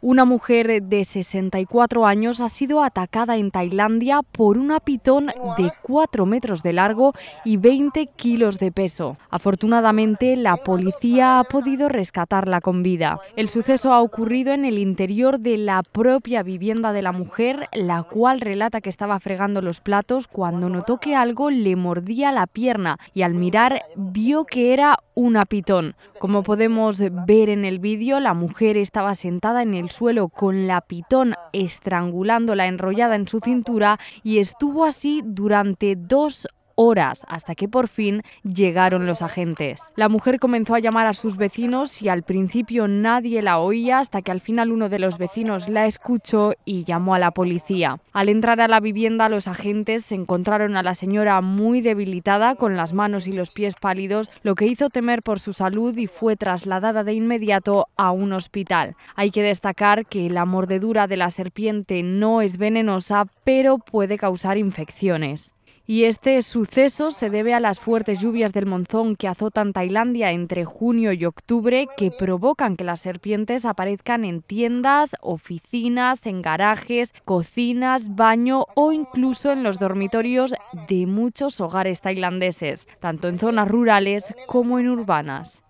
Una mujer de 64 años ha sido atacada en Tailandia por una pitón de 4 metros de largo y 20 kilos de peso. Afortunadamente, la policía ha podido rescatarla con vida. El suceso ha ocurrido en el interior de la propia vivienda de la mujer, la cual relata que estaba fregando los platos cuando notó que algo le mordía la pierna y al mirar vio que era una pitón. Como podemos ver en el vídeo, la mujer estaba sentada en el suelo con la pitón estrangulándola enrollada en su cintura y estuvo así durante dos horas hasta que por fin llegaron los agentes. La mujer comenzó a llamar a sus vecinos y al principio nadie la oía hasta que al final uno de los vecinos la escuchó y llamó a la policía. Al entrar a la vivienda los agentes se encontraron a la señora muy debilitada con las manos y los pies pálidos, lo que hizo temer por su salud y fue trasladada de inmediato a un hospital. Hay que destacar que la mordedura de la serpiente no es venenosa, pero puede causar infecciones. Y este suceso se debe a las fuertes lluvias del monzón que azotan Tailandia entre junio y octubre, que provocan que las serpientes aparezcan en tiendas, oficinas, en garajes, cocinas, baño o incluso en los dormitorios de muchos hogares tailandeses, tanto en zonas rurales como en urbanas.